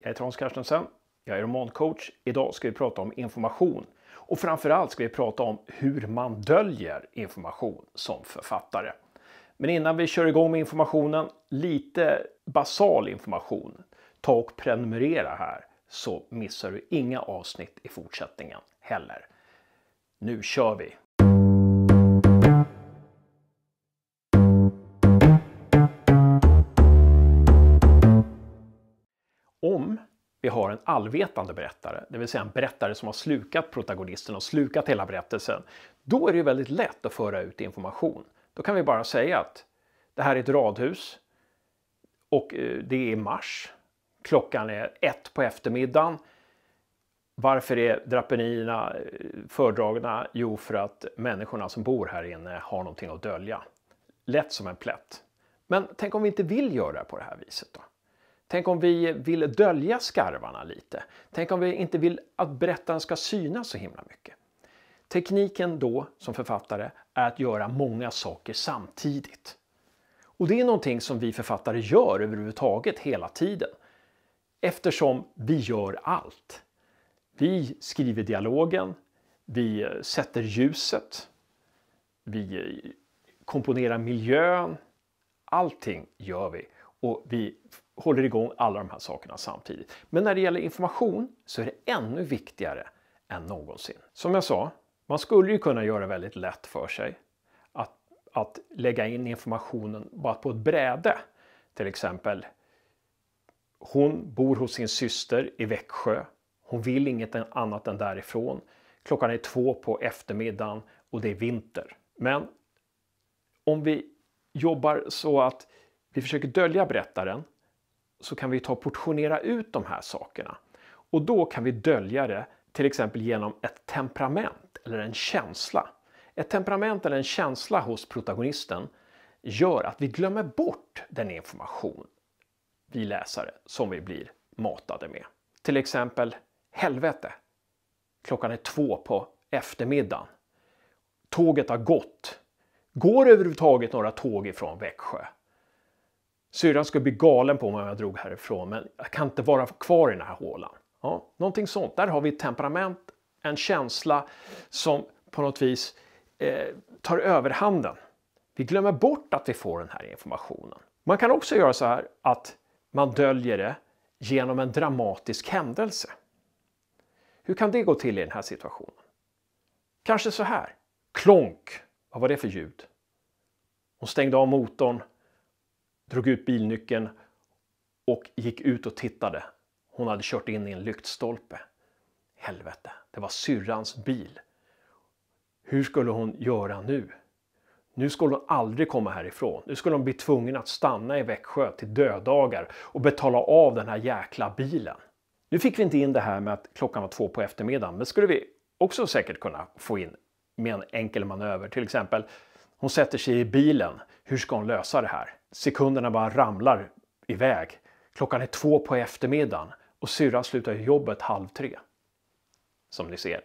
Jag heter Hans Carstensen, jag är romancoach. Idag ska vi prata om information och framförallt ska vi prata om hur man döljer information som författare. Men innan vi kör igång med informationen, lite basal information. Ta och prenumerera här så missar du inga avsnitt i fortsättningen heller. Nu kör vi! vi har en allvetande berättare, det vill säga en berättare som har slukat protagonisten och slukat hela berättelsen, då är det ju väldigt lätt att föra ut information. Då kan vi bara säga att det här är ett radhus och eh, det är mars. Klockan är ett på eftermiddagen. Varför är draperierna eh, fördragna? Jo, för att människorna som bor här inne har någonting att dölja. Lätt som en plätt. Men tänk om vi inte vill göra på det här viset då? Tänk om vi vill dölja skarvarna lite? Tänk om vi inte vill att berättaren ska synas så himla mycket? Tekniken då, som författare, är att göra många saker samtidigt. Och det är någonting som vi författare gör överhuvudtaget hela tiden. Eftersom vi gör allt. Vi skriver dialogen, vi sätter ljuset, vi komponerar miljön. Allting gör vi och vi håller igång alla de här sakerna samtidigt. Men när det gäller information så är det ännu viktigare än någonsin. Som jag sa, man skulle ju kunna göra väldigt lätt för sig att, att lägga in informationen bara på ett bräde. Till exempel, hon bor hos sin syster i Växjö. Hon vill inget annat än därifrån. Klockan är två på eftermiddagen och det är vinter. Men om vi jobbar så att vi försöker dölja berättaren så kan vi ta och portionera ut de här sakerna. Och då kan vi dölja det till exempel genom ett temperament eller en känsla. Ett temperament eller en känsla hos protagonisten gör att vi glömmer bort den information vi läsare som vi blir matade med. Till exempel helvete. Klockan är två på eftermiddagen. Tåget har gått. Går överhuvudtaget några tåg ifrån Växjö? Syrran skulle bli galen på mig om jag drog härifrån, men jag kan inte vara kvar i den här hålan. Ja, någonting sånt. Där har vi ett temperament, en känsla som på något vis eh, tar överhanden. Vi glömmer bort att vi får den här informationen. Man kan också göra så här att man döljer det genom en dramatisk händelse. Hur kan det gå till i den här situationen? Kanske så här. Klonk! Vad var det för ljud? Hon stängde av motorn, drog ut bilnyckeln och gick ut och tittade. Hon hade kört in i en lyktstolpe. Helvete, det var syrrans bil. Hur skulle hon göra nu? Nu skulle hon aldrig komma härifrån. Nu skulle hon bli tvungen att stanna i Växjö till dödagar och betala av den här jäkla bilen. Nu fick vi inte in det här med att klockan var två på eftermiddagen, men skulle vi också säkert kunna få in med en enkel manöver. Till exempel, hon sätter sig i bilen. Hur ska hon lösa det här? sekunderna bara ramlar iväg. Klockan är två på eftermiddagen och syrran slutar jobbet halv tre. Som ni ser.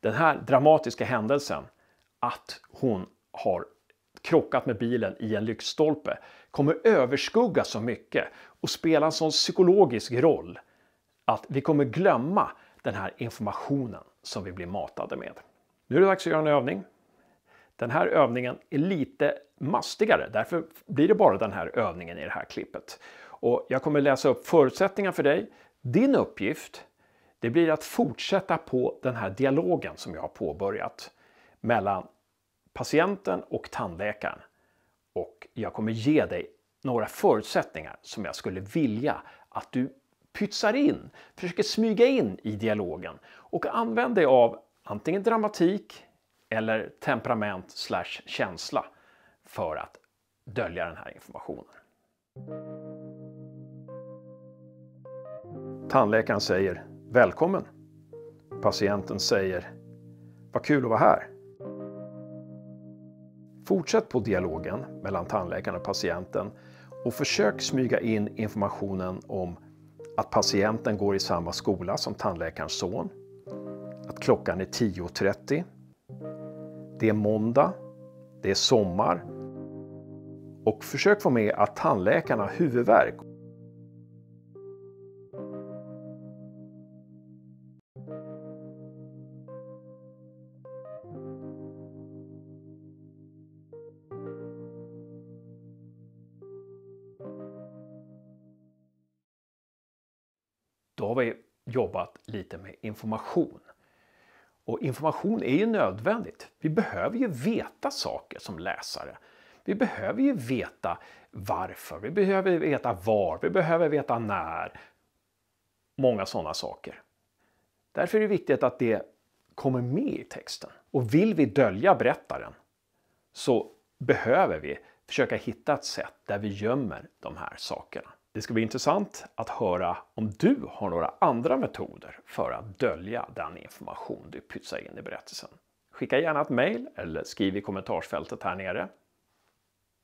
Den här dramatiska händelsen att hon har krockat med bilen i en lyktstolpe kommer överskugga så mycket och spela en sån psykologisk roll att vi kommer glömma den här informationen som vi blir matade med. Nu är det dags att göra en övning. Den här övningen är lite mastigare, därför blir det bara den här övningen i det här klippet. Och jag kommer läsa upp förutsättningar för dig. Din uppgift det blir att fortsätta på den här dialogen som jag har påbörjat mellan patienten och tandläkaren. Och jag kommer ge dig några förutsättningar som jag skulle vilja att du pytsar in, försöker smyga in i dialogen och använd dig av antingen dramatik eller temperament slash känsla för att dölja den här informationen. Tandläkaren säger ”Välkommen”. Patienten säger ”Vad kul att vara här”. Fortsätt på dialogen mellan tandläkaren och patienten och försök smyga in informationen om att patienten går i samma skola som tandläkarens son, att klockan är 10.30 det är måndag, det är sommar och försök få med att tandläkarna har huvudvärk. Då har vi jobbat lite med information. Och information är ju nödvändigt. Vi behöver ju veta saker som läsare. Vi behöver ju veta varför, vi behöver veta var, vi behöver veta när. Många sådana saker. Därför är det viktigt att det kommer med i texten. Och vill vi dölja berättaren så behöver vi försöka hitta ett sätt där vi gömmer de här sakerna. Det ska bli intressant att höra om du har några andra metoder för att dölja den information du pytsar in i berättelsen. Skicka gärna ett mejl eller skriv i kommentarsfältet här nere.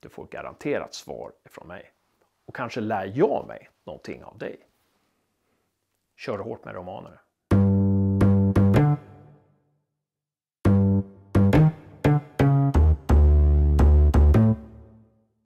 Du får garanterat svar ifrån mig. Och kanske lär jag mig någonting av dig. Kör hårt med romaner.